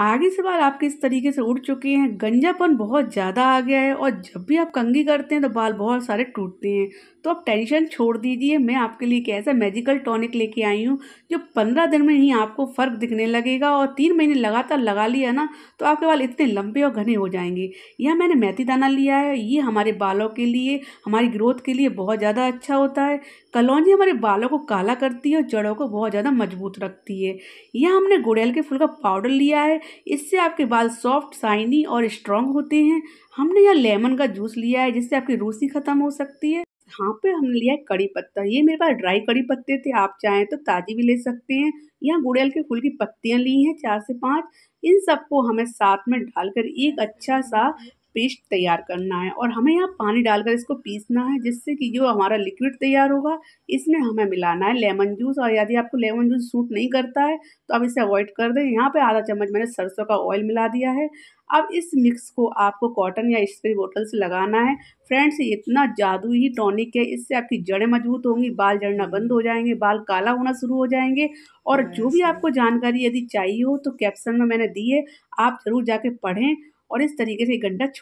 आगे से बाल आपके इस तरीके से उड़ चुके हैं गंजापन बहुत ज़्यादा आ गया है और जब भी आप कंगी करते हैं तो बाल बहुत सारे टूटते हैं तो आप टेंशन छोड़ दीजिए मैं आपके लिए एक ऐसा मैजिकल टॉनिक लेके आई हूँ जो पंद्रह दिन में ही आपको फ़र्क दिखने लगेगा और तीन महीने लगातार लगा लिया ना तो आपके बाल इतने लंबे और घने हो जाएंगे यह मैंने मेथी दाना लिया है ये हमारे बालों के लिए हमारी ग्रोथ के लिए बहुत ज़्यादा अच्छा होता है कलौजी हमारे बालों को काला करती है और जड़ों को बहुत ज़्यादा मजबूत रखती है यह हमने गुड़ैल के फूल का पाउडर लिया है इससे आपके बाल सॉफ्ट साइनी और स्ट्रॉन्ग होते हैं हमने यहाँ लेमन का जूस लिया है जिससे आपकी रूसी ख़त्म हो सकती है यहाँ पे हमने लिया है कड़ी पत्ता ये मेरे पास ड्राई कड़ी पत्ते थे आप चाहें तो ताज़ी भी ले सकते हैं यहाँ गुड़ैल के फूल की पत्तियाँ ली हैं चार से पाँच इन सबको हमें साथ में डालकर एक अच्छा सा पेस्ट तैयार करना है और हमें यहाँ पानी डालकर इसको पीसना है जिससे कि जो हमारा लिक्विड तैयार होगा इसमें हमें मिलाना है लेमन जूस और यदि आपको लेमन जूस सूट नहीं करता है तो आप इसे अवॉइड कर दें यहाँ पे आधा चम्मच मैंने सरसों का ऑयल मिला दिया है अब इस मिक्स को आपको कॉटन या स्प्रे बोतल से लगाना है फ्रेंड्स इतना जादू ही टॉनिक है इससे आपकी जड़ें मजबूत होंगी बाल जड़ना बंद हो जाएंगे बाल काला होना शुरू हो जाएंगे और जो भी आपको जानकारी यदि चाहिए हो तो कैप्शन में मैंने दी है आप ज़रूर जाके पढ़ें और इस तरीके से गड्ढा